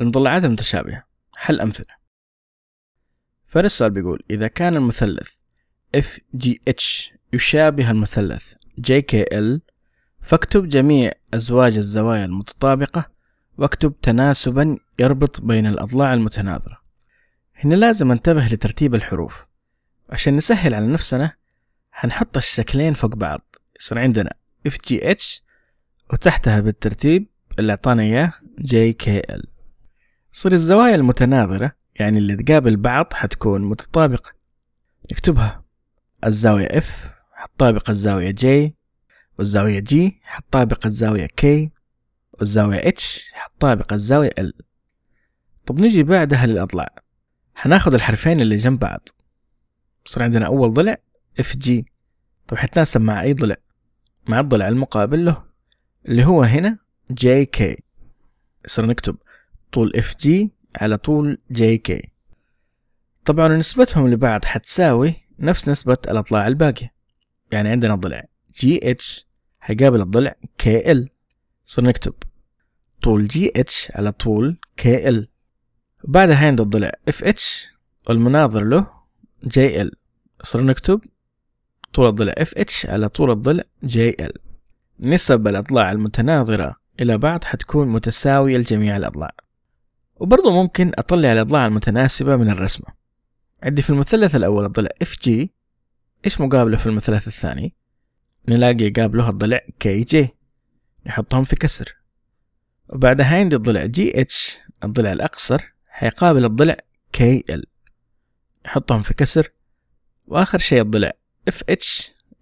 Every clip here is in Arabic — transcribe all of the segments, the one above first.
المضلعات المتشابهة حل أمثلة السؤال بيقول إذا كان المثلث FGH يشابه المثلث JKL فاكتب جميع أزواج الزوايا المتطابقة واكتب تناسبا يربط بين الأضلاع المتناظرة هنا لازم انتبه لترتيب الحروف عشان نسهل على نفسنا هنحط الشكلين فوق بعض يصير عندنا FGH وتحتها بالترتيب اللي أعطانا إياه JKL صير الزوايا المتناظرة يعني اللي تقابل بعض حتكون متطابقة نكتبها الزاوية F حتطابق الزاوية J والزاوية G حتطابق الزاوية K والزاوية H حتطابق الزاوية L طب نجي بعدها للأضلاع هناخد الحرفين اللي جنب بعض صار عندنا أول ضلع FG طب حتناسب مع أي ضلع مع الضلع المقابل له اللي هو هنا JK صرنا نكتب طول اف جي على طول جي كي طبعا نسبتهم لبعض حتساوي نفس نسبة الأضلاع الباقية يعني عندنا ضلع جي اتش هيقابل الضلع كي ال صرنا نكتب طول جي اتش على طول كي ال بعدها عند الضلع اف اتش المناظر له جي ال صرنا نكتب طول الضلع اف اتش على طول الضلع جي ال نسب الأضلاع المتناظرة إلى بعض حتكون متساوية لجميع الأضلاع وبرضه ممكن أطلع الأضلاع المتناسبة من الرسمة عندي في المثلث الأول الضلع FG إيش مقابله في المثلث الثاني نلاقي يقابله الضلع KJ نحطهم في كسر وبعدها عندي الضلع GH الضلع الأقصر حيقابل الضلع KL نحطهم في كسر وآخر شيء الضلع FH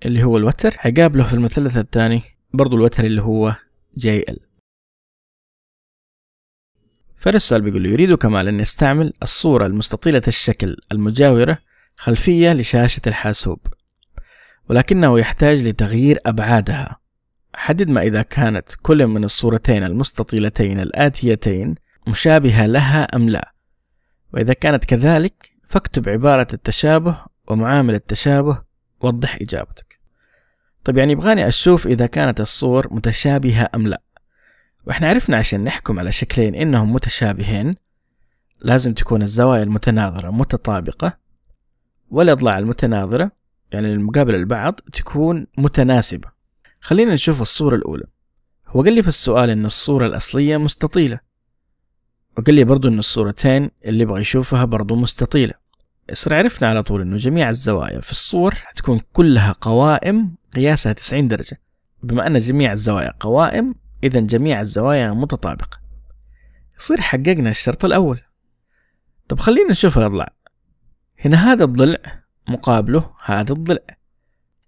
اللي هو الوتر حيقابله في المثلث الثاني برضو الوتر اللي هو JL فارس السؤال بيقول يريد كمال أن يستعمل الصورة المستطيلة الشكل المجاورة خلفية لشاشة الحاسوب ولكنه يحتاج لتغيير أبعادها حدد ما إذا كانت كل من الصورتين المستطيلتين الآتيتين مشابهة لها أم لا وإذا كانت كذلك فاكتب عبارة التشابه ومعامل التشابه وضح إجابتك طيب يعني يبغاني أشوف إذا كانت الصور متشابهة أم لا واحنا عرفنا عشان نحكم على شكلين انهم متشابهين لازم تكون الزوايا المتناظرة متطابقة والأضلاع المتناظرة يعني المقابلة لبعض تكون متناسبة خلينا نشوف الصورة الأولى هو قال لي في السؤال إن الصورة الأصلية مستطيلة وقال لي برضو إن الصورتين اللي يبغى يشوفها برضو مستطيلة صار عرفنا على طول إنه جميع الزوايا في الصور هتكون كلها قوائم قياسها 90 درجة بما أن جميع الزوايا قوائم إذا جميع الزوايا متطابقة يصير حققنا الشرط الأول طب خلينا نشوف الأضلاع هنا هذا الضلع مقابله هذا الضلع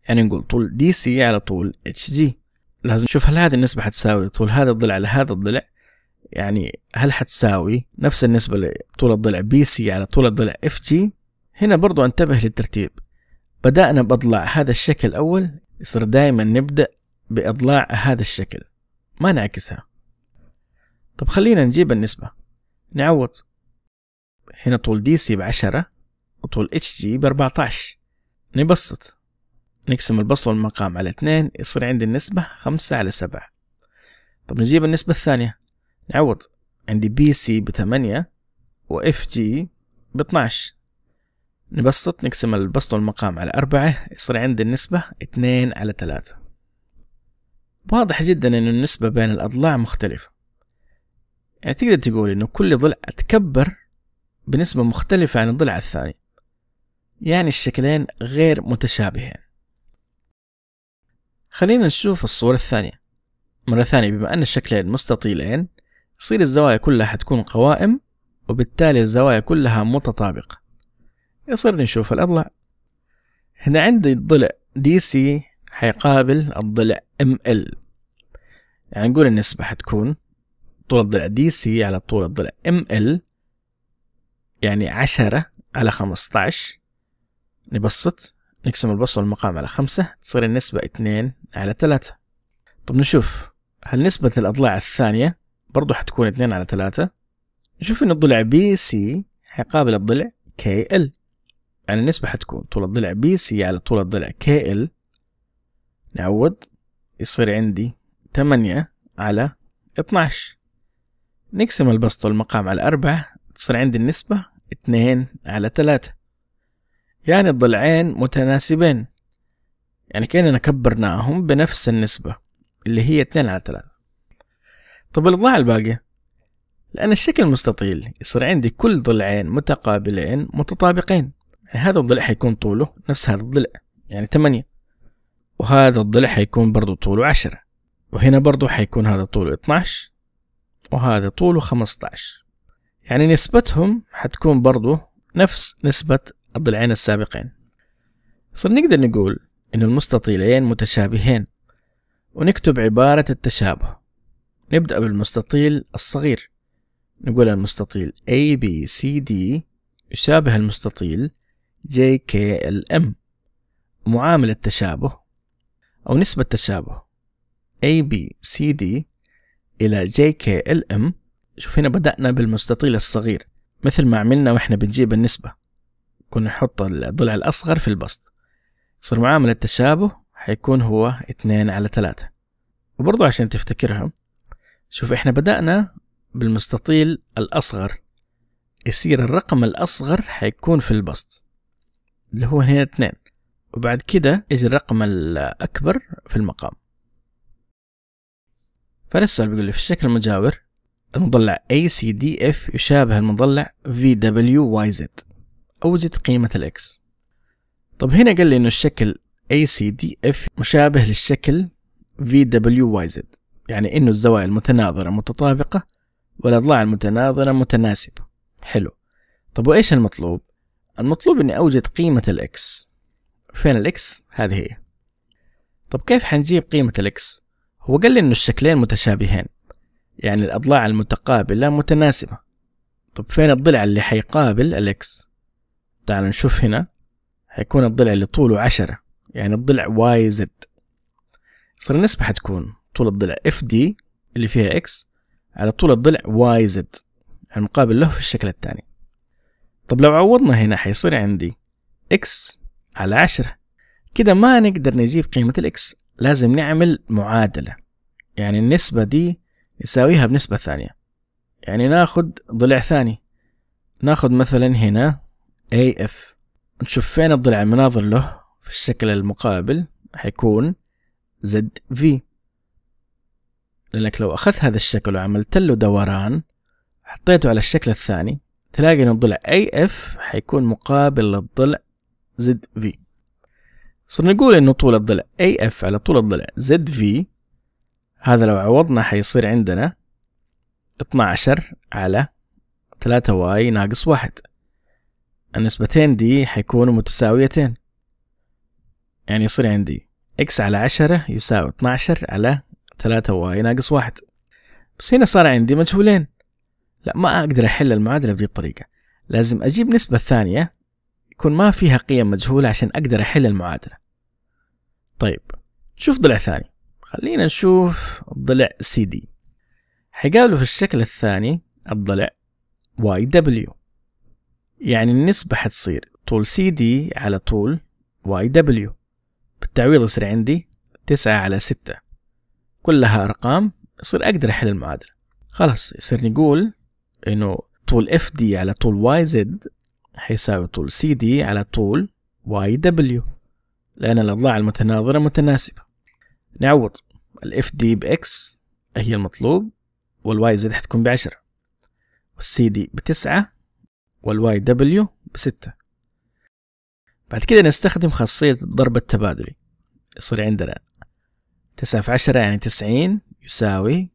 يعني نقول طول دي سي على طول اتش جي لازم نشوف هل هذه النسبة حتساوي طول هذا الضلع على هذا الضلع يعني هل حتساوي نفس النسبة لطول الضلع بي سي على طول الضلع اف جي هنا برضو انتبه للترتيب بدأنا بأضلاع هذا الشكل الأول يصير دائما نبدأ بأضلاع هذا الشكل ما نعكسها طب خلينا نجيب النسبة نعوض هنا طول دي سي بعشرة وطول اتش جي باربعتاش نبسط نقسم البسط والمقام على اتنين يصير عندي النسبة خمسة على سبعة طب نجيب النسبة الثانية نعوض عندي بي سي بثمانية واف جي باتناش نبسط نقسم البسط والمقام على أربعة يصير عندي النسبة اتنين على تلاتة واضح جدا أن النسبة بين الأضلاع مختلفة يعني تقدر تقول أنه كل ضلع تكبر بنسبة مختلفة عن الضلع الثاني يعني الشكلين غير متشابهين خلينا نشوف الصورة الثانية مرة ثانية بما أن الشكلين مستطيلين يصير الزوايا كلها حتكون قوائم وبالتالي الزوايا كلها متطابقة يصير نشوف الأضلاع هنا عندي الضلع دي سي حيقابل الضلع ام ال يعني نقول النسبة حتكون طول الضلع دي سي على طول الضلع ام ال يعني عشرة على خمسطعش نبسط نقسم البسط والمقام على خمسة تصير النسبة اتنين على ثلاثة طب نشوف هل نسبة الأضلاع الثانية برضو حتكون اتنين على ثلاثة نشوف إن الضلع بي سي حيقابل الضلع كي ال يعني النسبة حتكون طول الضلع بي سي على طول الضلع كي ال نعوض يصير عندي 8 على اتناش نقسم البسط والمقام على أربعة تصير عندي النسبة اتنين على تلاتة يعني الضلعين متناسبين يعني كأننا كبرناهم بنفس النسبة اللي هي اتنين على تلاتة طب الضلع الباقي لأن الشكل مستطيل يصير عندي كل ضلعين متقابلين متطابقين يعني هذا الضلع حيكون طوله نفس هذا الضلع يعني 8 وهذا الضلع حيكون برضو طوله عشرة وهنا برضو حيكون هذا طوله 12 وهذا طوله 15 يعني نسبتهم حتكون برضو نفس نسبة الضلعين السابقين صرنا نقدر نقول إن المستطيلين متشابهين ونكتب عبارة التشابه نبدأ بالمستطيل الصغير نقول المستطيل ABCD يشابه المستطيل JKLM معامل التشابه أو نسبة تشابه ABCD إلى JKLM شوف هنا بدأنا بالمستطيل الصغير مثل ما عملنا وإحنا بنجيب النسبة كنا نحط الضلع الأصغر في البسط يصير معامل التشابه حيكون هو اتنين على تلاتة وبرضو عشان تفتكرها شوف إحنا بدأنا بالمستطيل الأصغر يصير الرقم الأصغر حيكون في البسط اللي هو هنا اتنين وبعد كده يجي الرقم الأكبر في المقام فلسه بيقول لي في الشكل المجاور المضلع ACDF يشابه المضلع VWYZ أوجد قيمة الإكس طب هنا قال لي إنه الشكل ACDF مشابه للشكل VWYZ يعني إنه الزوايا المتناظرة متطابقة والأضلاع المتناظرة متناسبة حلو طب وإيش المطلوب؟ المطلوب إني أوجد قيمة الإكس فين الاكس هذه هي طب كيف حنجيب قيمة الاكس هو قال لي انه الشكلين متشابهين يعني الاضلاع المتقابلة متناسبة طب فين الضلع اللي حيقابل الاكس تعال نشوف هنا حيكون الضلع اللي طوله عشرة يعني الضلع واي زد صار النسبة حتكون طول الضلع اف دي اللي فيها اكس على طول الضلع واي زد المقابل له في الشكل الثاني طب لو عوضنا هنا حيصير عندي اكس على 10 كده ما نقدر نجيب قيمة الإكس لازم نعمل معادلة يعني النسبة دي نساويها بنسبة ثانية يعني ناخد ضلع ثاني ناخد مثلا هنا AF نشوف فين الضلع المناظر له في الشكل المقابل حيكون ZV لأنك لو أخذت هذا الشكل وعملت له دوران حطيته على الشكل الثاني تلاقي أن الضلع AF حيكون مقابل للضلع زد في صرنا نقول انه طول الضلع اي اف على طول الضلع زد في هذا لو عوضنا حيصير عندنا 12 على 3 واي ناقص واحد النسبتين دي حيكونوا متساويتين يعني يصير عندي x على 10 يساوي 12 على 3 واي ناقص واحد بس هنا صار عندي مجهولين لا ما أقدر أحل المعادلة بهذه الطريقة لازم أجيب نسبة ثانية يكون ما فيها قيم مجهولة عشان أقدر أحل المعادلة طيب شوف ضلع ثاني خلينا نشوف ضلع سي دي حيقابله في الشكل الثاني الضلع واي دبليو يعني النسبة حتصير طول سي دي على طول واي دبليو بالتعويض يصير عندي تسعة على ستة كلها أرقام يصير أقدر أحل المعادلة خلاص يصير نقول إنه طول اف دي على طول واي زد هيساوي طول سي دي على طول واي دبليو لأن الأضلاع المتناظرة متناسبة نعوض الاف دي بإكس هي المطلوب والواي زد حتكون بعشرة والسي دي بتسعة والواي دبليو بستة بعد كده نستخدم خاصية الضرب التبادلي يصير عندنا تسعة في عشرة يعني تسعين يساوي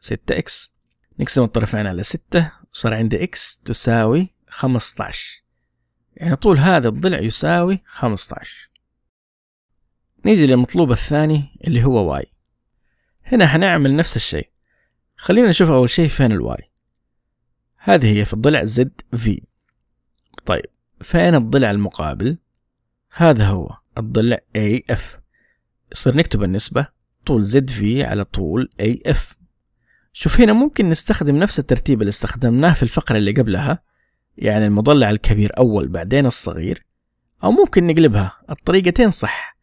ستة إكس نقسم الطرفين على ستة وصار عندي إكس تساوي 15 يعني طول هذا الضلع يساوي 15 نيجي للمطلوب الثاني اللي هو واي هنا هنعمل نفس الشيء خلينا نشوف أول شيء فين الواي هذه هي في الضلع زد في طيب فين الضلع المقابل هذا هو الضلع AF يصير نكتب النسبة طول ZV على طول AF شوف هنا ممكن نستخدم نفس الترتيب اللي استخدمناه في الفقرة اللي قبلها يعني المضلع الكبير أول بعدين الصغير أو ممكن نقلبها الطريقتين صح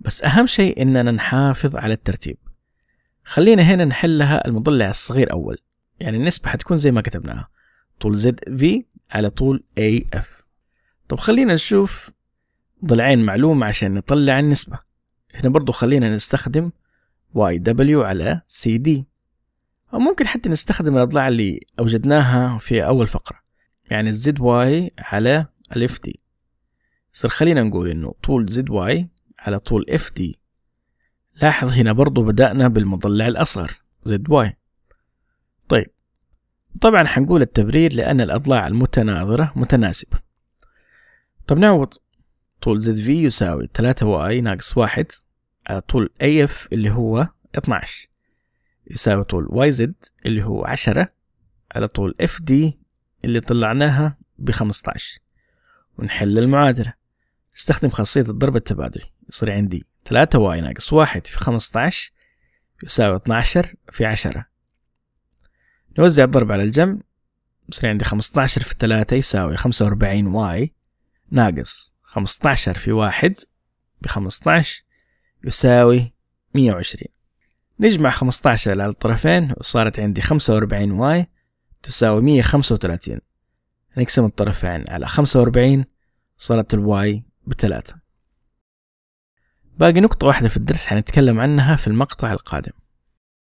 بس أهم شيء إننا نحافظ على الترتيب خلينا هنا نحلها المضلع الصغير أول يعني النسبة حتكون زي ما كتبناها طول زد في على طول اف طب خلينا نشوف ضلعين معلومة عشان نطلع النسبة هنا برضو خلينا نستخدم دبليو على CD أو ممكن حتى نستخدم الأضلاع اللي أوجدناها في أول فقرة يعني الزد واي على الاف دي يصير خلينا نقول انه طول زد واي على طول اف دي لاحظ هنا برضو بدأنا بالمضلع الأصغر زد واي طيب طبعا حنقول التبرير لأن الأضلاع المتناظرة متناسبة طب نعوض طول زد في يساوي 3 واي ناقص واحد على طول اي اف اللي هو 12 يساوي طول واي زد اللي هو 10 على طول اف دي اللي طلعناها ب 15 ونحل المعادلة استخدم خاصية الضرب التبادلي يصير عندي 3 واي ناقص واحد في 15 يساوي 12 في 10 نوزع الضرب على الجمع يصير عندي 15 في 3 يساوي 45 واي ناقص 15 في واحد ب 15 يساوي 120 نجمع 15 على الطرفين وصارت عندي 45 واي تساوي مية خمسة وثلاثين نقسم الطرفين على خمسة وأربعين وصلت الواي بثلاثة باقي نقطة واحدة في الدرس حنتكلم عنها في المقطع القادم